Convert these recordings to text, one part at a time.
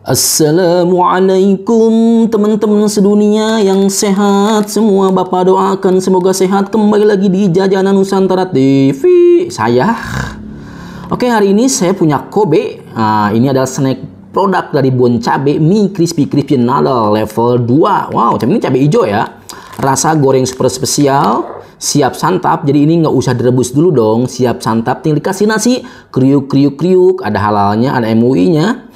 Assalamualaikum teman-teman sedunia yang sehat semua Bapak doakan semoga sehat kembali lagi di Jajanan Nusantara TV Saya Oke hari ini saya punya Kobe nah, Ini adalah snack produk dari Bon Cabe Mie Crispy Crispy nada level 2 Wow ini cabe hijau ya Rasa goreng super spesial siap santap jadi ini nggak usah direbus dulu dong siap santap tinggal dikasih nasi kriuk kriuk kriuk ada halalnya ada MUI nya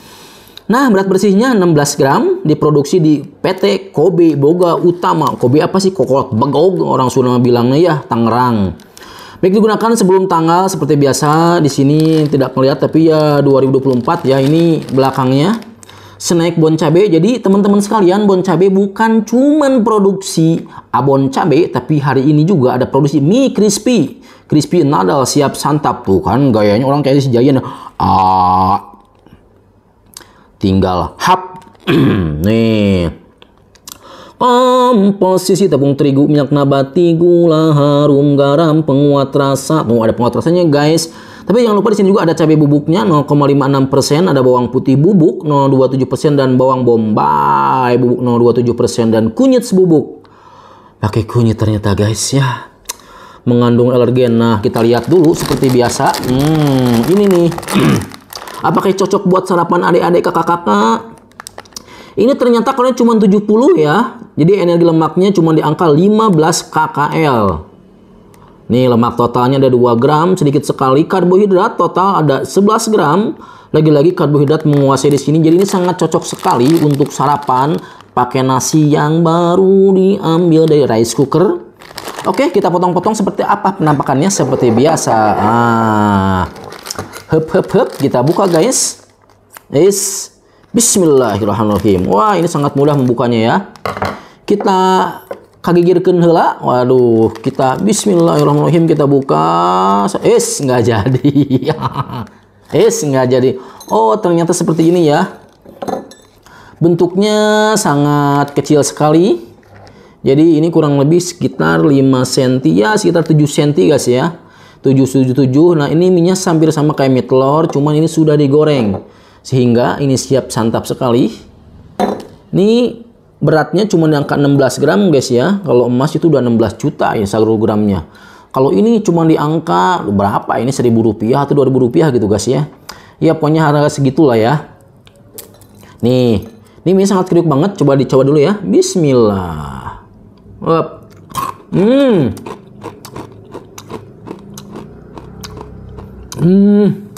Nah, berat bersihnya 16 gram diproduksi di PT Kobe Boga Utama. Kobe apa sih? Kokot Begog orang sudah bilangnya ya, Tangerang. Baik digunakan sebelum tanggal seperti biasa di sini tidak melihat tapi ya 2024 ya ini belakangnya snack bon cabe. Jadi teman-teman sekalian bon cabe bukan cuman produksi abon cabe tapi hari ini juga ada produksi mie crispy. Crispy Nadal siap santap tuh kan gayanya orang kayak si Jayan. Ah, tinggal hap nih komposisi tepung terigu minyak nabati gula harum garam penguat rasa mau ada penguat rasanya guys tapi jangan lupa di sini juga ada cabai bubuknya 0,56% ada bawang putih bubuk 0,27% dan bawang bombay bubuk 0,27% dan kunyit bubuk pakai kunyit ternyata guys ya mengandung alergen nah kita lihat dulu seperti biasa hmm ini nih Apakah cocok buat sarapan adik-adik kakak-kakak? Ini ternyata kalian cuma 70 ya. Jadi energi lemaknya cuma di angka 15 KKL. Nih lemak totalnya ada 2 gram, sedikit sekali karbohidrat total ada 11 gram. Lagi-lagi karbohidrat menguasai di sini. Jadi ini sangat cocok sekali untuk sarapan pakai nasi yang baru diambil dari rice cooker. Oke, kita potong-potong seperti apa penampakannya seperti biasa. Ah. Hup, hup, hup. Kita buka, guys. Is Bismillahirrahmanirrahim. Wah, ini sangat mudah membukanya ya. Kita kagigirkan hela. Waduh, kita Bismillahirrahmanirrahim kita buka. Is nggak jadi. Is nggak jadi. Oh, ternyata seperti ini ya. Bentuknya sangat kecil sekali. Jadi ini kurang lebih sekitar 5 cm ya, sekitar 7 cm guys ya. 777. Nah, ini minyak sambil sama kayak mie telur, cuman ini sudah digoreng. Sehingga ini siap santap sekali. Ini beratnya cuma di angka 16 gram guys ya. Kalau emas itu udah 16 juta ya seluruh gramnya. Kalau ini cuma di angka berapa ini 1000 rupiah atau 2000 rupiah gitu guys ya. Ya pokoknya harga segitulah ya. Nih, ini mie sangat kriuk banget. Coba dicoba dulu ya. Bismillah. Hmm. Hmm.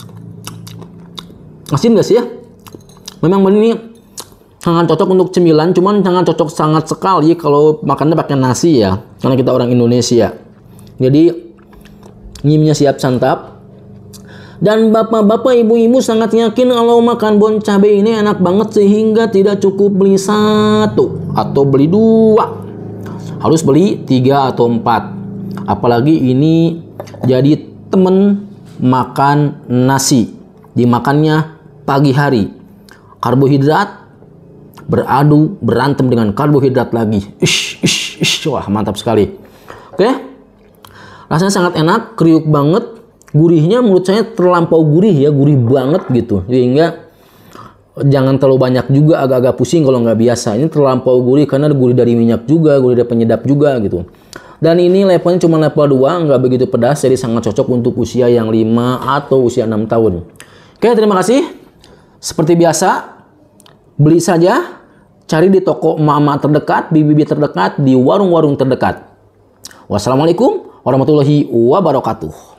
Asin gak sih ya? Memang ini sangat cocok untuk cemilan, cuman sangat cocok sangat sekali kalau makannya pakai nasi ya, karena kita orang Indonesia. Jadi nyimnya siap santap. Dan bapak-bapak, ibu-ibu sangat yakin kalau makan bon cabai ini enak banget sehingga tidak cukup beli satu atau beli dua. Harus beli tiga atau empat. Apalagi ini jadi temen makan nasi, dimakannya pagi hari. Karbohidrat beradu berantem dengan karbohidrat lagi. Ish, ish, ish. Wah, mantap sekali. Oke. Rasanya sangat enak, kriuk banget. Gurihnya menurut saya terlampau gurih ya, gurih banget gitu. Sehingga jangan terlalu banyak juga agak-agak pusing kalau nggak biasa. Ini terlampau gurih karena gurih dari minyak juga, gurih dari penyedap juga gitu. Dan ini levelnya cuma level 2, nggak begitu pedas, jadi sangat cocok untuk usia yang 5 atau usia 6 tahun. Oke, terima kasih. Seperti biasa, beli saja, cari di toko mama terdekat, bibi-bibi terdekat, di warung-warung terdekat. Wassalamualaikum warahmatullahi wabarakatuh.